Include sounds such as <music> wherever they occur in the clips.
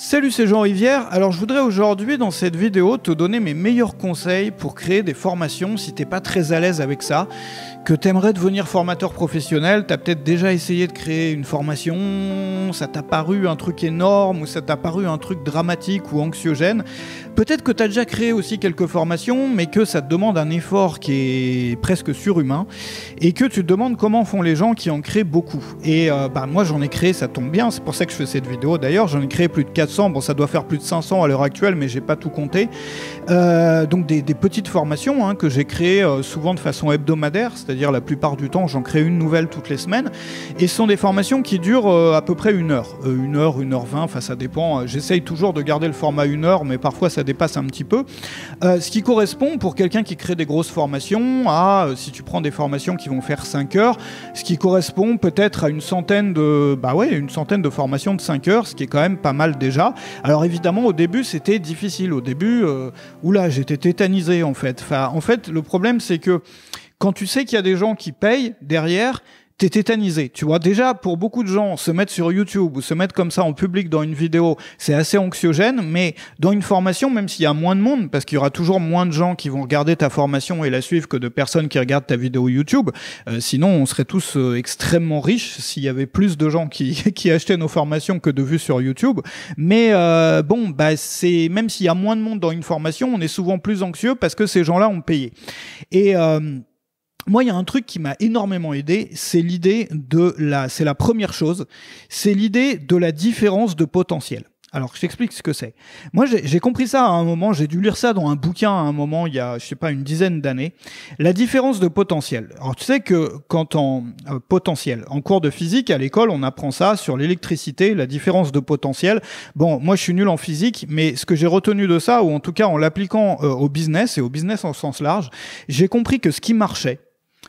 Salut, c'est Jean Rivière. Alors, je voudrais aujourd'hui, dans cette vidéo, te donner mes meilleurs conseils pour créer des formations si t'es pas très à l'aise avec ça, que t'aimerais devenir formateur professionnel. as peut-être déjà essayé de créer une formation, ça t'a paru un truc énorme ou ça t'a paru un truc dramatique ou anxiogène. Peut-être que t'as déjà créé aussi quelques formations, mais que ça te demande un effort qui est presque surhumain et que tu te demandes comment font les gens qui en créent beaucoup. Et euh, bah, moi, j'en ai créé, ça tombe bien, c'est pour ça que je fais cette vidéo. D'ailleurs, j'en ai créé plus de 4 Bon, ça doit faire plus de 500 à l'heure actuelle, mais j'ai pas tout compté. Euh, donc des, petites formations hein, que j'ai créées euh, souvent de façon hebdomadaire, c'est-à-dire la plupart du temps, j'en crée une nouvelle toutes les semaines. Et ce sont des formations qui durent euh, à peu près une heure, une heure, une heure vingt. Enfin, ça dépend. J'essaye toujours de garder le format une heure, mais parfois ça dépasse un petit peu. ce qui correspond pour quelqu'un qui crée des grosses formations à, si tu prends des formations qui vont faire 5 heures, ce qui correspond peut-être à une centaine de, bah ouais, une centaine de formations de 5 heures, ce qui est quand même pas mal déjà alors évidemment, au début, c'était difficile. Au début, euh, oula, j'étais tétanisé en fait. Enfin, en fait, le problème, c'est que quand tu sais qu'il y a des gens qui payent derrière, t'es tétanisé. Tu vois, déjà, pour beaucoup de gens, se mettre sur YouTube ou se mettre comme ça en public dans une vidéo, c'est assez anxiogène, mais dans une formation, même s'il y a moins de monde, parce qu'il y aura toujours moins de gens qui vont regarder ta formation et la suivre que de personnes qui regardent ta vidéo YouTube, euh, sinon on serait tous euh, extrêmement riches s'il y avait plus de gens <laughs> qui, achetaient nos formations que de vues sur YouTube. Mais euh, bon, bah, c'est même s'il y a moins de monde dans une formation, on est souvent plus anxieux parce que ces gens-là ont payé. Et... Moi, il y a un truc qui m'a énormément aidé, c'est l'idée de la, c'est la première chose, c'est l'idée de la différence de potentiel. Alors, je t'explique ce que c'est. Moi, j'ai compris ça à un moment, j'ai dû lire ça dans un bouquin à un moment, il y a, je sais pas, une dizaine d'années. La différence de potentiel. Alors, tu sais que quand en euh, potentiel, en cours de physique, à l'école, on apprend ça sur l'électricité, la différence de potentiel. Bon, moi, je suis nul en physique, mais ce que j'ai retenu de ça, ou en tout cas en l'appliquant euh, au business et au business en sens large, j'ai compris que ce qui marchait,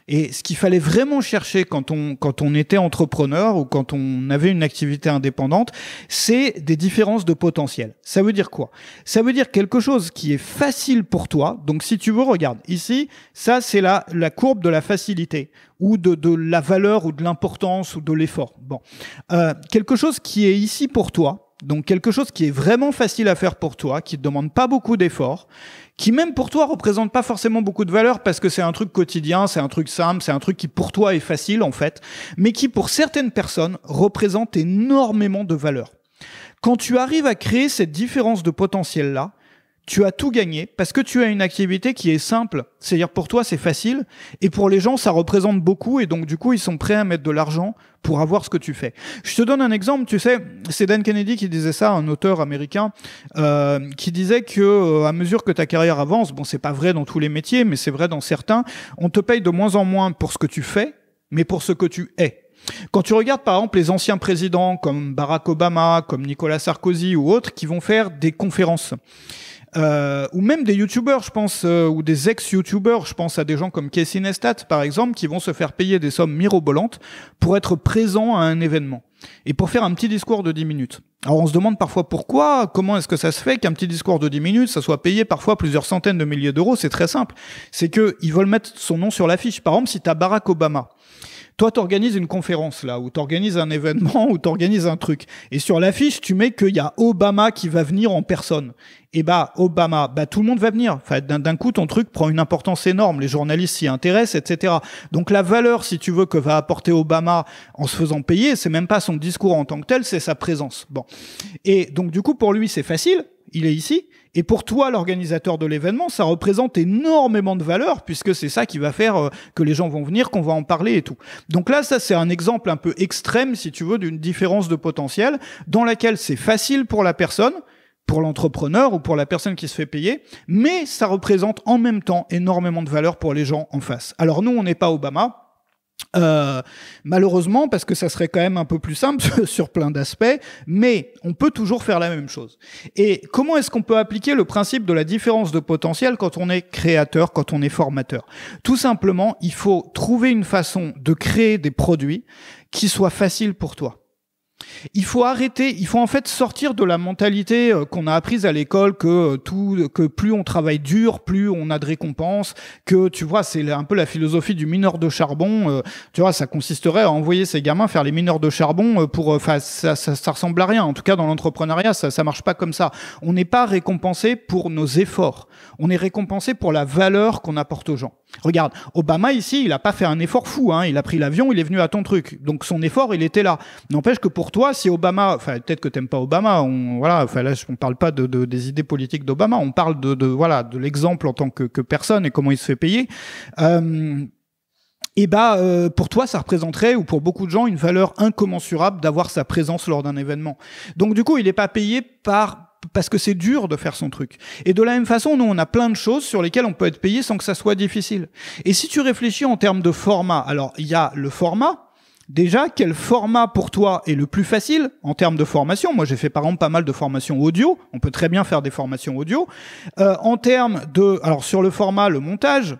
et ce qu'il fallait vraiment chercher quand on, quand on était entrepreneur ou quand on avait une activité indépendante, c'est des différences de potentiel. Ça veut dire quoi Ça veut dire quelque chose qui est facile pour toi. Donc si tu veux, regarde, ici, ça c'est la, la courbe de la facilité ou de, de la valeur ou de l'importance ou de l'effort. Bon, euh, quelque chose qui est ici pour toi, donc quelque chose qui est vraiment facile à faire pour toi, qui ne demande pas beaucoup d'efforts, qui même pour toi représente pas forcément beaucoup de valeur parce que c'est un truc quotidien, c'est un truc simple, c'est un truc qui pour toi est facile en fait, mais qui pour certaines personnes représente énormément de valeur. Quand tu arrives à créer cette différence de potentiel là, tu as tout gagné parce que tu as une activité qui est simple. C'est-à-dire pour toi, c'est facile et pour les gens, ça représente beaucoup et donc du coup, ils sont prêts à mettre de l'argent pour avoir ce que tu fais. Je te donne un exemple, tu sais, c'est Dan Kennedy qui disait ça, un auteur américain, euh, qui disait que euh, à mesure que ta carrière avance, bon, c'est pas vrai dans tous les métiers, mais c'est vrai dans certains, on te paye de moins en moins pour ce que tu fais, mais pour ce que tu es. Quand tu regardes par exemple les anciens présidents comme Barack Obama, comme Nicolas Sarkozy ou autres qui vont faire des conférences, euh, ou même des youtubeurs, je pense, euh, ou des ex-youtubeurs, je pense à des gens comme Casey Neistat, par exemple, qui vont se faire payer des sommes mirobolantes pour être présents à un événement et pour faire un petit discours de 10 minutes. Alors on se demande parfois pourquoi, comment est-ce que ça se fait qu'un petit discours de 10 minutes, ça soit payé parfois plusieurs centaines de milliers d'euros, c'est très simple. C'est que qu'ils veulent mettre son nom sur l'affiche. Par exemple, si t'as Barack Obama, toi, tu organises une conférence là, ou tu organises un événement, <laughs> ou tu organises un truc. Et sur l'affiche, tu mets qu'il y a Obama qui va venir en personne. Et bah, Obama, bah, tout le monde va venir. Enfin, d'un coup, ton truc prend une importance énorme. Les journalistes s'y intéressent, etc. Donc, la valeur, si tu veux, que va apporter Obama en se faisant payer, c'est même pas son discours en tant que tel, c'est sa présence. Bon. Et donc, du coup, pour lui, c'est facile. Il est ici. Et pour toi, l'organisateur de l'événement, ça représente énormément de valeur puisque c'est ça qui va faire euh, que les gens vont venir, qu'on va en parler et tout. Donc là, ça, c'est un exemple un peu extrême, si tu veux, d'une différence de potentiel dans laquelle c'est facile pour la personne pour l'entrepreneur ou pour la personne qui se fait payer, mais ça représente en même temps énormément de valeur pour les gens en face. Alors nous, on n'est pas Obama, euh, malheureusement, parce que ça serait quand même un peu plus simple <laughs> sur plein d'aspects, mais on peut toujours faire la même chose. Et comment est-ce qu'on peut appliquer le principe de la différence de potentiel quand on est créateur, quand on est formateur Tout simplement, il faut trouver une façon de créer des produits qui soient faciles pour toi. Il faut arrêter, il faut en fait sortir de la mentalité euh, qu'on a apprise à l'école que euh, tout, que plus on travaille dur, plus on a de récompenses, que tu vois, c'est un peu la philosophie du mineur de charbon. Euh, tu vois, ça consisterait à envoyer ses gamins faire les mineurs de charbon pour, enfin, ça, ça, ressemble à rien. En tout cas, dans l'entrepreneuriat, ça, ça marche pas comme ça. On n'est pas récompensé pour nos efforts. On est récompensé pour la valeur qu'on apporte aux gens. Regarde, Obama ici, il n'a pas fait un effort fou. Hein. Il a pris l'avion, il est venu à ton truc. Donc son effort, il était là. N'empêche que pour toi, si Obama, enfin peut-être que t'aimes pas Obama. On voilà, enfin là, on parle pas de, des idées politiques d'Obama. On parle de, voilà de l'exemple en tant que, personne et comment il se fait payer. Euh, et bah euh, pour toi ça représenterait ou pour beaucoup de gens une valeur incommensurable d'avoir sa présence lors d'un événement. Donc du coup il n'est pas payé par parce que c'est dur de faire son truc. Et de la même façon, nous, on a plein de choses sur lesquelles on peut être payé sans que ça soit difficile. Et si tu réfléchis en termes de format, alors il y a le format, Déjà, quel format pour toi est le plus facile en termes de formation Moi, j'ai fait par exemple pas mal de formations audio. On peut très bien faire des formations audio. Euh, en termes de, alors sur le format, le montage,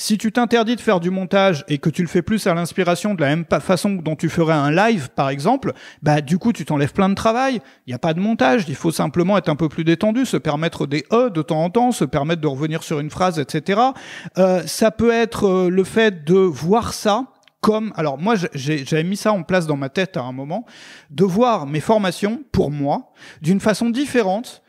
si tu t'interdis de faire du montage et que tu le fais plus à l'inspiration de la même façon dont tu ferais un live, par exemple, bah, du coup, tu t'enlèves plein de travail. Il n'y a pas de montage. Il faut simplement être un peu plus détendu, se permettre des E de temps en temps, se permettre de revenir sur une phrase, etc. Euh, ça peut être euh, le fait de voir ça comme, alors moi j'avais mis ça en place dans ma tête à un moment, de voir mes formations pour moi d'une façon différente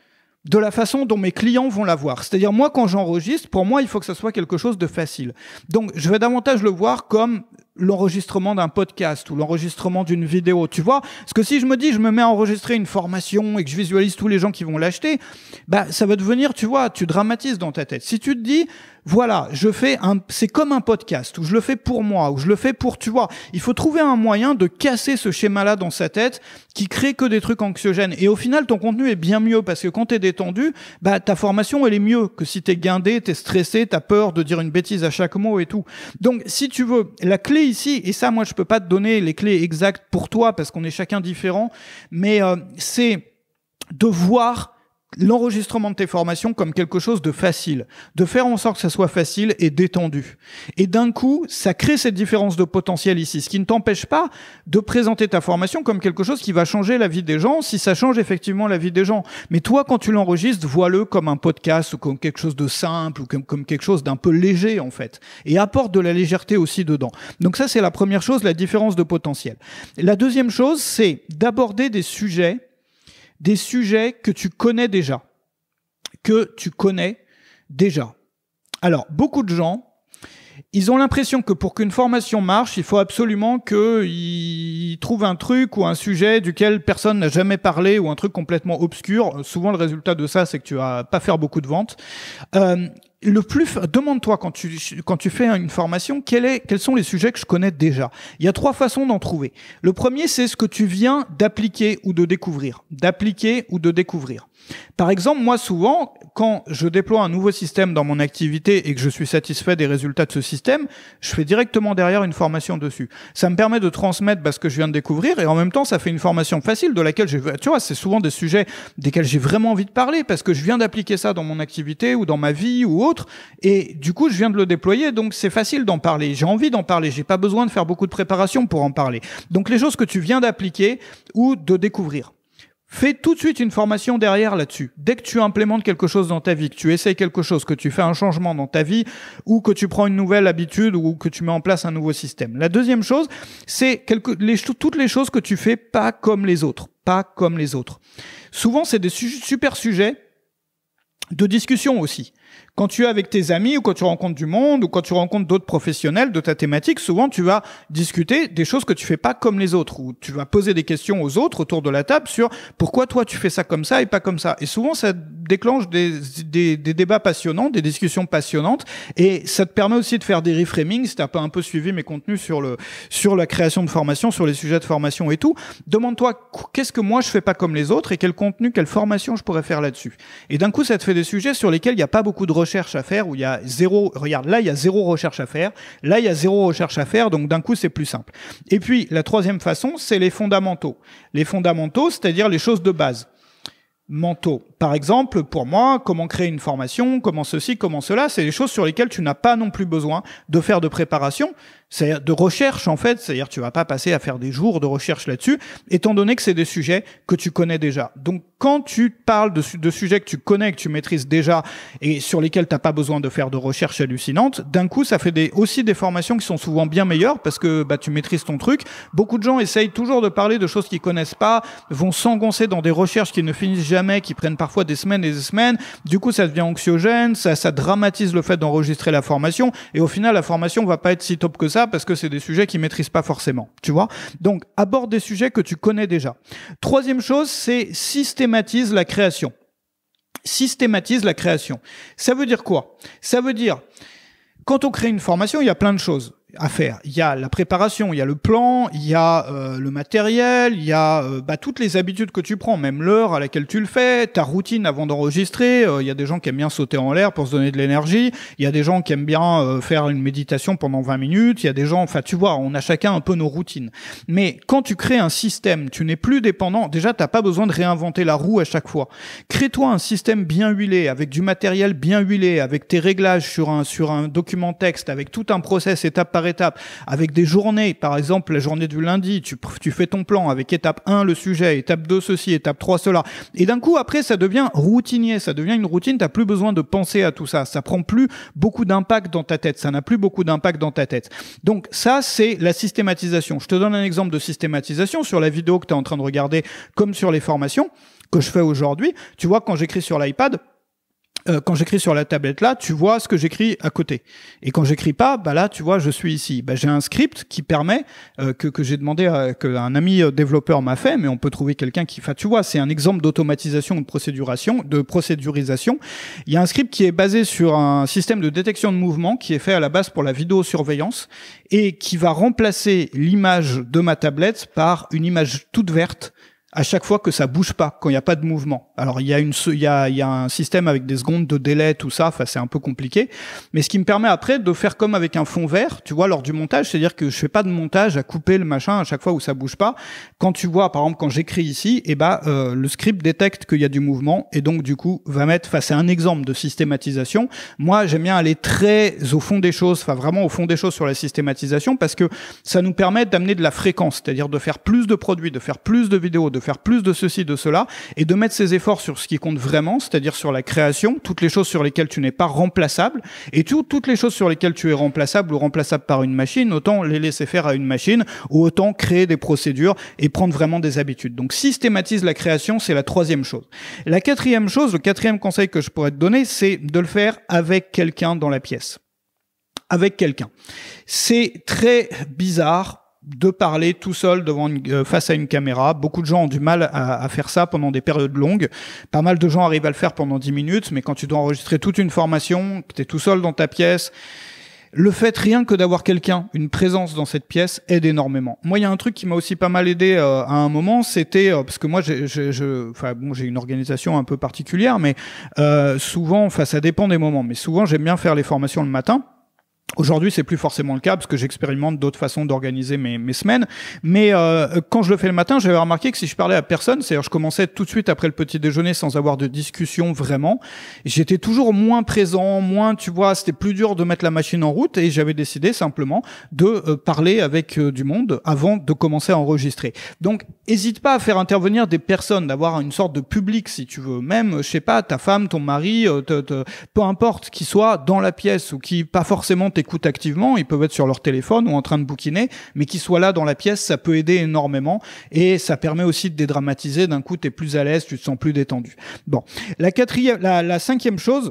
de la façon dont mes clients vont la voir. C'est-à-dire, moi, quand j'enregistre, pour moi, il faut que ça soit quelque chose de facile. Donc, je vais davantage le voir comme l'enregistrement d'un podcast ou l'enregistrement d'une vidéo, tu vois Parce que si je me dis, je me mets à enregistrer une formation et que je visualise tous les gens qui vont l'acheter, bah ça va devenir, tu vois, tu dramatises dans ta tête. Si tu te dis, voilà, je fais un, c'est comme un podcast ou je le fais pour moi ou je le fais pour, tu vois, il faut trouver un moyen de casser ce schéma-là dans sa tête qui crée que des trucs anxiogènes. Et au final, ton contenu est bien mieux parce que quand t'es détendu, bah ta formation elle est mieux que si t'es guindé, t'es stressé, t'as peur de dire une bêtise à chaque mot et tout. Donc si tu veux, la clé ici, et ça, moi, je peux pas te donner les clés exactes pour toi parce qu'on est chacun différent, mais euh, c'est de voir l'enregistrement de tes formations comme quelque chose de facile, de faire en sorte que ça soit facile et détendu. Et d'un coup, ça crée cette différence de potentiel ici, ce qui ne t'empêche pas de présenter ta formation comme quelque chose qui va changer la vie des gens, si ça change effectivement la vie des gens. Mais toi, quand tu l'enregistres, vois-le comme un podcast ou comme quelque chose de simple ou comme, quelque chose d'un peu léger en fait. Et apporte de la légèreté aussi dedans. Donc ça, c'est la première chose, la différence de potentiel. La deuxième chose, c'est d'aborder des sujets des sujets que tu connais déjà. Que tu connais déjà. Alors, beaucoup de gens, ils ont l'impression que pour qu'une formation marche, il faut absolument qu'ils trouvent un truc ou un sujet duquel personne n'a jamais parlé ou un truc complètement obscur. Souvent, le résultat de ça, c'est que tu vas pas faire beaucoup de ventes. Euh, le plus, demande-toi quand tu, quand tu fais une formation, quel est, quels sont les sujets que je connais déjà. Il y a trois façons d'en trouver. Le premier, c'est ce que tu viens d'appliquer ou de découvrir. D'appliquer ou de découvrir. Par exemple, moi souvent, quand je déploie un nouveau système dans mon activité et que je suis satisfait des résultats de ce système, je fais directement derrière une formation dessus. Ça me permet de transmettre bah, ce que je viens de découvrir et en même temps, ça fait une formation facile de laquelle j'ai, tu vois, c'est souvent des sujets desquels j'ai vraiment envie de parler parce que je viens d'appliquer ça dans mon activité ou dans ma vie ou autre et du coup, je viens de le déployer donc c'est facile d'en parler. J'ai envie d'en parler, j'ai pas besoin de faire beaucoup de préparation pour en parler. Donc les choses que tu viens d'appliquer ou de découvrir. Fais tout de suite une formation derrière là-dessus. Dès que tu implémentes quelque chose dans ta vie, que tu essayes quelque chose, que tu fais un changement dans ta vie, ou que tu prends une nouvelle habitude, ou que tu mets en place un nouveau système. La deuxième chose, c'est toutes les choses que tu fais pas comme les autres. Pas comme les autres. Souvent, c'est des super sujets de discussion aussi. Quand tu es avec tes amis ou quand tu rencontres du monde ou quand tu rencontres d'autres professionnels de ta thématique, souvent tu vas discuter des choses que tu fais pas comme les autres ou tu vas poser des questions aux autres autour de la table sur pourquoi toi tu fais ça comme ça et pas comme ça. Et souvent ça déclenche des, des, des débats passionnants, des discussions passionnantes et ça te permet aussi de faire des reframings. si t'as pas un peu suivi mes contenus sur le sur la création de formation, sur les sujets de formation et tout. Demande-toi qu'est-ce que moi je fais pas comme les autres et quel contenu, quelle formation je pourrais faire là-dessus. Et d'un coup ça te fait des sujets sur lesquels il n'y a pas beaucoup de recherche recherche à faire où il y a zéro, regarde, là, il y a zéro recherche à faire, là, il y a zéro recherche à faire, donc d'un coup, c'est plus simple. Et puis, la troisième façon, c'est les fondamentaux. Les fondamentaux, c'est-à-dire les choses de base mentaux. Par exemple, pour moi, comment créer une formation, comment ceci, comment cela, c'est des choses sur lesquelles tu n'as pas non plus besoin de faire de préparation c'est de recherche en fait, c'est-à-dire tu vas pas passer à faire des jours de recherche là-dessus, étant donné que c'est des sujets que tu connais déjà. Donc quand tu parles de, de sujets que tu connais, que tu maîtrises déjà et sur lesquels t'as pas besoin de faire de recherche hallucinante, d'un coup ça fait des, aussi des formations qui sont souvent bien meilleures parce que bah tu maîtrises ton truc. Beaucoup de gens essayent toujours de parler de choses qu'ils connaissent pas, vont s'engoncer dans des recherches qui ne finissent jamais, qui prennent parfois des semaines et des semaines. Du coup ça devient anxiogène, ça, ça dramatise le fait d'enregistrer la formation et au final la formation va pas être si top que ça parce que c'est des sujets qu'ils maîtrisent pas forcément, tu vois. Donc aborde des sujets que tu connais déjà. Troisième chose, c'est systématise la création. Systématise la création. Ça veut dire quoi Ça veut dire quand on crée une formation, il y a plein de choses à faire. Il y a la préparation, il y a le plan, il y a euh, le matériel, il y a euh, bah, toutes les habitudes que tu prends, même l'heure à laquelle tu le fais, ta routine avant d'enregistrer. Euh, il y a des gens qui aiment bien sauter en l'air pour se donner de l'énergie. Il y a des gens qui aiment bien faire une méditation pendant 20 minutes. Il y a des gens, enfin tu vois, on a chacun un peu nos routines. Mais quand tu crées un système, tu n'es plus dépendant. Déjà, t'as pas besoin de réinventer la roue à chaque fois. Crée-toi un système bien huilé, avec du matériel bien huilé, avec tes réglages sur un sur un document texte, avec tout un process étape par étape, avec des journées, par exemple la journée du lundi, tu, fais ton plan avec étape 1 le sujet, étape 2 ceci, étape 3 cela. Et d'un coup, après, ça devient routinier, ça devient une routine, t'as plus besoin de penser à tout ça, ça prend plus beaucoup d'impact dans ta tête, ça n'a plus beaucoup d'impact dans ta tête. Donc ça, c'est la systématisation. Je te donne un exemple de systématisation sur la vidéo que tu es en train de regarder, comme sur les formations que je fais aujourd'hui. Tu vois, quand j'écris sur l'iPad, euh, quand j'écris sur la tablette là, tu vois ce que j'écris à côté. Et quand j'écris pas, bah là, tu vois, je suis ici. Bah, j'ai un script qui permet euh, que, que j'ai demandé à, que un ami euh, développeur m'a fait, mais on peut trouver quelqu'un qui. fait. tu vois, c'est un exemple d'automatisation de procéduration, de procédurisation. Il y a un script qui est basé sur un système de détection de mouvement qui est fait à la base pour la vidéosurveillance et qui va remplacer l'image de ma tablette par une image toute verte à chaque fois que ça bouge pas, quand il n'y a pas de mouvement. Alors il y a une, il y a, il y a un système avec des secondes de délai, tout ça. Enfin, c'est un peu compliqué. Mais ce qui me permet après de faire comme avec un fond vert, tu vois, lors du montage, c'est-à-dire que je fais pas de montage à couper le machin à chaque fois où ça bouge pas. Quand tu vois, par exemple, quand j'écris ici, et eh ben euh, le script détecte qu'il y a du mouvement et donc du coup va mettre. Enfin, c'est un exemple de systématisation. Moi, j'aime bien aller très au fond des choses, enfin vraiment au fond des choses sur la systématisation parce que ça nous permet d'amener de la fréquence, c'est-à-dire de faire plus de produits, de faire plus de vidéos, de faire plus de ceci, de cela, et de mettre ses efforts sur ce qui compte vraiment, c'est-à-dire sur la création, toutes les choses sur lesquelles tu n'es pas remplaçable, et toutes les choses sur lesquelles tu es remplaçable ou remplaçable par une machine, autant les laisser faire à une machine, ou autant créer des procédures et prendre vraiment des habitudes. Donc systématise la création, c'est la troisième chose. La quatrième chose, le quatrième conseil que je pourrais te donner, c'est de le faire avec quelqu'un dans la pièce avec quelqu'un. C'est très bizarre de parler tout seul devant une, euh, face à une caméra. Beaucoup de gens ont du mal à, faire ça pendant des périodes longues. Pas mal de gens arrivent à le faire pendant 10 minutes, mais quand tu dois enregistrer toute une formation, que tu es tout seul dans ta pièce, le fait rien que d'avoir quelqu'un, une présence dans cette pièce aide énormément. Moi, il y a un truc qui m'a aussi pas mal aidé euh, à un moment, c'était euh, parce que moi, j'ai, bon, j'ai une organisation un peu particulière, mais euh, souvent, enfin, ça dépend des moments, mais souvent, j'aime bien faire les formations le matin. Aujourd'hui, c'est plus forcément le cas parce que j'expérimente d'autres façons d'organiser mes, mes, semaines. Mais euh, quand je le fais le matin, j'avais remarqué que si je parlais à personne, c'est-à-dire je commençais tout de suite après le petit déjeuner sans avoir de discussion vraiment, j'étais toujours moins présent, moins, tu vois, c'était plus dur de mettre la machine en route et j'avais décidé simplement de euh, parler avec euh, du monde avant de commencer à enregistrer. Donc, hésite pas à faire intervenir des personnes, d'avoir une sorte de public si tu veux, même, je sais pas, ta femme, ton mari, euh, peu importe qui soit dans la pièce ou qui pas forcément écoutent activement, ils peuvent être sur leur téléphone ou en train de bouquiner, mais qu'ils soient là dans la pièce, ça peut aider énormément et ça permet aussi de dédramatiser. D'un coup, t'es plus à l'aise, tu te sens plus détendu. Bon, la quatrième, la cinquième chose.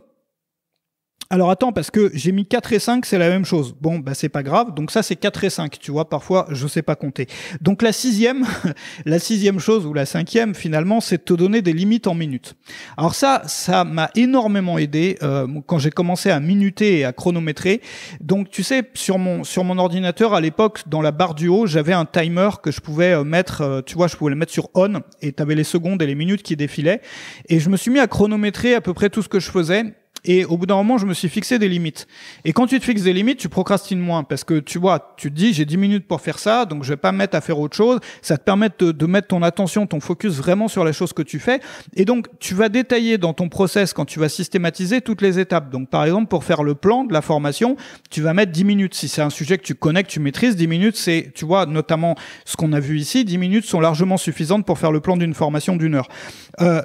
Alors attends, parce que j'ai mis 4 et 5, c'est la même chose. Bon, bah c'est pas grave. Donc ça, c'est 4 et 5. Tu vois, parfois, je sais pas compter. Donc la sixième, <laughs> la sixième chose, ou la cinquième finalement, c'est de te donner des limites en minutes. Alors ça, ça m'a énormément aidé euh, quand j'ai commencé à minuter et à chronométrer. Donc tu sais, sur mon, sur mon ordinateur, à l'époque, dans la barre du haut, j'avais un timer que je pouvais euh, mettre, euh, tu vois, je pouvais le mettre sur on, et tu avais les secondes et les minutes qui défilaient. Et je me suis mis à chronométrer à peu près tout ce que je faisais. Et au bout d'un moment, je me suis fixé des limites. Et quand tu te fixes des limites, tu procrastines moins parce que tu vois, tu te dis j'ai 10 minutes pour faire ça, donc je vais pas me mettre à faire autre chose. Ça te permet de, de, mettre ton attention, ton focus vraiment sur la chose que tu fais. Et donc, tu vas détailler dans ton process quand tu vas systématiser toutes les étapes. Donc, par exemple, pour faire le plan de la formation, tu vas mettre 10 minutes. Si c'est un sujet que tu connais, que tu maîtrises, 10 minutes, c'est, tu vois, notamment ce qu'on a vu ici, 10 minutes sont largement suffisantes pour faire le plan d'une formation d'une heure. Euh,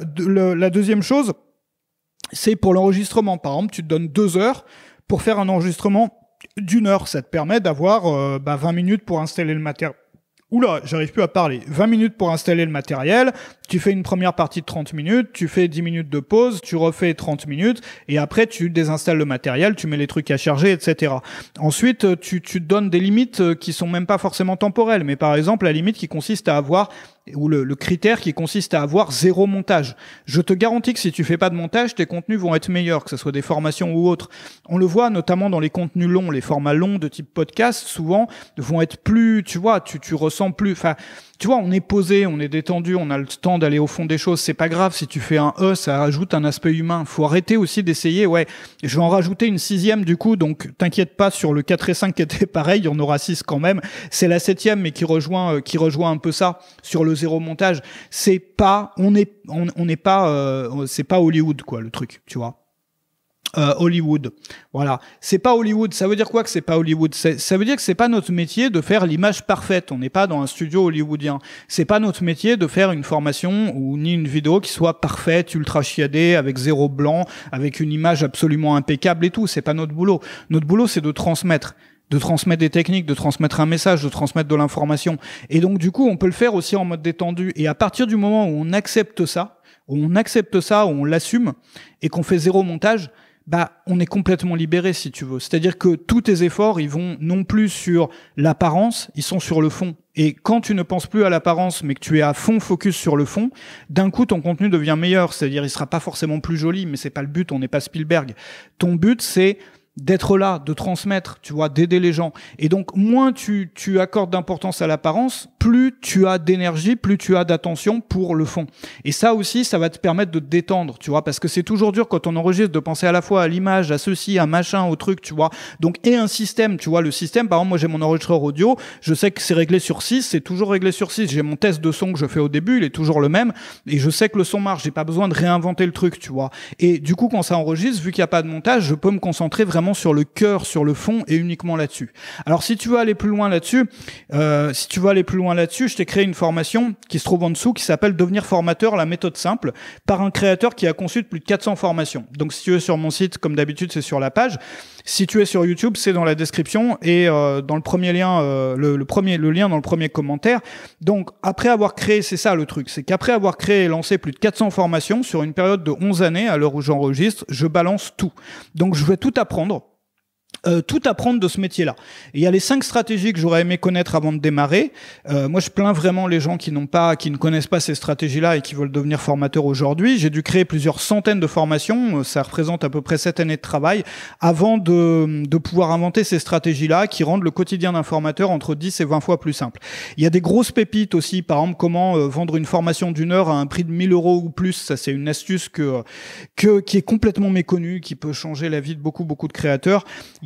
la deuxième chose, c'est pour l'enregistrement. Par exemple, tu te donnes deux heures pour faire un enregistrement d'une heure. Ça te permet d'avoir euh, bah, 20 minutes pour installer le matériel. Oula, j'arrive plus à parler. 20 minutes pour installer le matériel, tu fais une première partie de 30 minutes, tu fais 10 minutes de pause, tu refais 30 minutes, et après tu désinstalles le matériel, tu mets les trucs à charger, etc. Ensuite, euh, tu, tu donnes des limites euh, qui sont même pas forcément temporelles, mais par exemple la limite qui consiste à avoir ou le, le, critère qui consiste à avoir zéro montage. Je te garantis que si tu fais pas de montage, tes contenus vont être meilleurs, que ce soit des formations ou autres. On le voit notamment dans les contenus longs, les formats longs de type podcast, souvent vont être plus, tu vois, tu, tu ressens plus, enfin, tu vois, on est posé, on est détendu, on a le temps d'aller au fond des choses. C'est pas grave si tu fais un E, ça rajoute un aspect humain. Faut arrêter aussi d'essayer. Ouais, je vais en rajouter une sixième du coup, donc t'inquiète pas sur le 4 et 5 qui était pareil, il y en aura 6 quand même. C'est la septième, mais qui rejoint, euh, qui rejoint un peu ça sur le zéro montage. C'est pas, on est, on n'est pas, euh, c'est pas Hollywood quoi, le truc, tu vois. Euh, Hollywood. Voilà, c'est pas Hollywood. Ça veut dire quoi que c'est pas Hollywood Ça veut dire que c'est pas notre métier de faire l'image parfaite. On n'est pas dans un studio hollywoodien. C'est pas notre métier de faire une formation ou ni une vidéo qui soit parfaite, ultra chiadée, avec zéro blanc, avec une image absolument impeccable et tout. C'est pas notre boulot. Notre boulot, c'est de transmettre de transmettre des techniques, de transmettre un message, de transmettre de l'information. Et donc du coup, on peut le faire aussi en mode détendu. Et à partir du moment où on accepte ça, où on accepte ça, où on l'assume et qu'on fait zéro montage, bah on est complètement libéré si tu veux. C'est-à-dire que tous tes efforts, ils vont non plus sur l'apparence, ils sont sur le fond. Et quand tu ne penses plus à l'apparence, mais que tu es à fond focus sur le fond, d'un coup ton contenu devient meilleur. C'est-à-dire, il sera pas forcément plus joli, mais c'est pas le but. On n'est pas Spielberg. Ton but, c'est d'être là, de transmettre, tu vois, d'aider les gens. Et donc, moins tu, tu accordes d'importance à l'apparence, plus tu as d'énergie, plus tu as d'attention pour le fond. Et ça aussi, ça va te permettre de te détendre, tu vois, parce que c'est toujours dur quand on enregistre de penser à la fois à l'image, à ceci, à machin, au truc, tu vois. Donc, et un système, tu vois, le système, par exemple, moi j'ai mon enregistreur audio, je sais que c'est réglé sur 6, c'est toujours réglé sur 6. J'ai mon test de son que je fais au début, il est toujours le même, et je sais que le son marche, j'ai pas besoin de réinventer le truc, tu vois. Et du coup, quand ça enregistre, vu qu'il n'y a pas de montage, je peux me concentrer vraiment sur le cœur, sur le fond, et uniquement là-dessus. Alors, si tu veux aller plus loin là-dessus, euh, si tu veux aller plus loin là-dessus, je t'ai créé une formation qui se trouve en dessous, qui s'appelle Devenir formateur, la méthode simple, par un créateur qui a conçu plus de 400 formations. Donc si tu es sur mon site, comme d'habitude, c'est sur la page. Si tu es sur YouTube, c'est dans la description et euh, dans le premier lien, euh, le, premier, le lien dans le premier commentaire. Donc après avoir créé, c'est ça le truc, c'est qu'après avoir créé et lancé plus de 400 formations sur une période de 11 années, à l'heure où j'enregistre, je balance tout. Donc je vais tout apprendre euh, tout apprendre de ce métier-là. Il y a les cinq stratégies que j'aurais aimé connaître avant de démarrer. Euh, moi, je plains vraiment les gens qui n'ont pas, qui ne connaissent pas ces stratégies-là et qui veulent devenir formateurs aujourd'hui. J'ai dû créer plusieurs centaines de formations. Euh, ça représente à peu près sept années de travail avant de, pouvoir inventer ces stratégies-là qui rendent le quotidien d'un formateur entre 10 et 20 fois plus simple. Il y a des grosses pépites aussi. Par exemple, comment vendre une formation d'une heure à un prix de 1000 euros ou plus. Ça, c'est une astuce que, que, qui est complètement méconnue, qui peut changer la vie de beaucoup, beaucoup de créateurs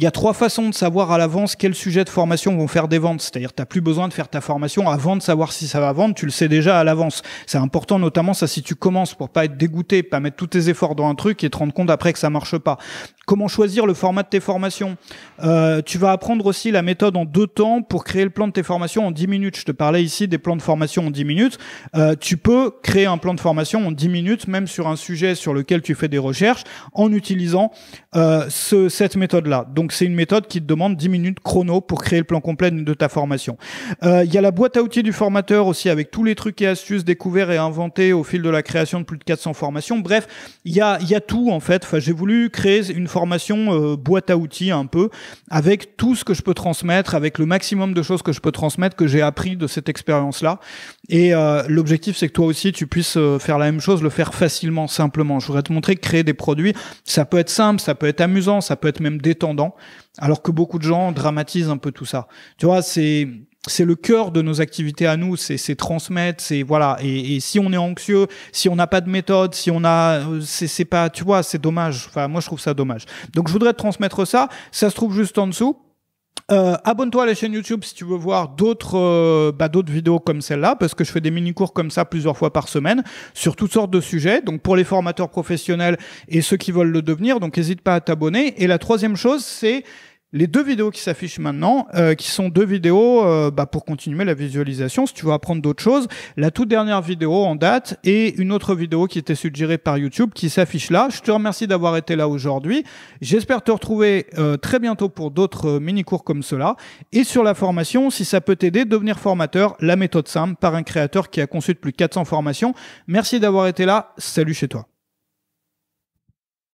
a trois façons de savoir à l'avance quels sujets de formation vont faire des ventes. C'est-à-dire, tu n'as plus besoin de faire ta formation avant de savoir si ça va vendre, tu le sais déjà à l'avance. C'est important notamment ça si tu commences pour pas être dégoûté, pas mettre tous tes efforts dans un truc et te rendre compte après que ça marche pas. Comment choisir le format de tes formations euh, Tu vas apprendre aussi la méthode en deux temps pour créer le plan de tes formations en dix minutes. Je te parlais ici des plans de formation en 10 minutes. Euh, tu peux créer un plan de formation en 10 minutes, même sur un sujet sur lequel tu fais des recherches, en utilisant euh, cette méthode-là. Donc c'est une méthode qui te demande 10 minutes chrono pour créer le plan complet de ta formation. Euh, il y a la boîte à outils du formateur aussi avec tous les trucs et astuces découverts et inventés au fil de la création de plus de 400 formations. Bref, il y a, y a tout en fait. Enfin, j'ai voulu créer une formation euh, boîte à outils un peu avec tout ce que je peux transmettre, avec le maximum de choses que je peux transmettre que j'ai appris de cette expérience-là. Et euh, l'objectif, c'est que toi aussi, tu puisses faire la même chose, le faire facilement, simplement. Je voudrais te montrer créer des produits, ça peut être simple, ça peut être amusant, ça peut être même détendant alors que beaucoup de gens dramatisent un peu tout ça. Tu vois, c'est le cœur de nos activités à nous, c'est transmettre, c'est voilà. Et, si on est anxieux, si on n'a pas de méthode, si on a, euh, c'est pas, tu vois, c'est dommage. Enfin, moi je trouve ça dommage. Donc je voudrais transmettre ça. Ça se trouve juste en dessous. Euh, abonne-toi à la chaîne YouTube si tu veux voir d'autres euh, bah, d'autres vidéos comme celle-là, parce que je fais des mini-cours comme ça plusieurs fois par semaine sur toutes sortes de sujets. Donc pour les formateurs professionnels et ceux qui veulent le devenir, donc n'hésite pas à t'abonner. Et la troisième chose, c'est les deux vidéos qui s'affichent maintenant, euh, qui sont deux vidéos euh, bah, pour continuer la visualisation, si tu veux apprendre d'autres choses. La toute dernière vidéo en date et une autre vidéo qui était suggérée par YouTube qui s'affiche là. Je te remercie d'avoir été là aujourd'hui. J'espère te retrouver euh, très bientôt pour d'autres mini-cours comme cela. Et sur la formation, si ça peut t'aider, devenir formateur, la méthode simple par un créateur qui a conçu de plus de 400 formations. Merci d'avoir été là. Salut chez toi.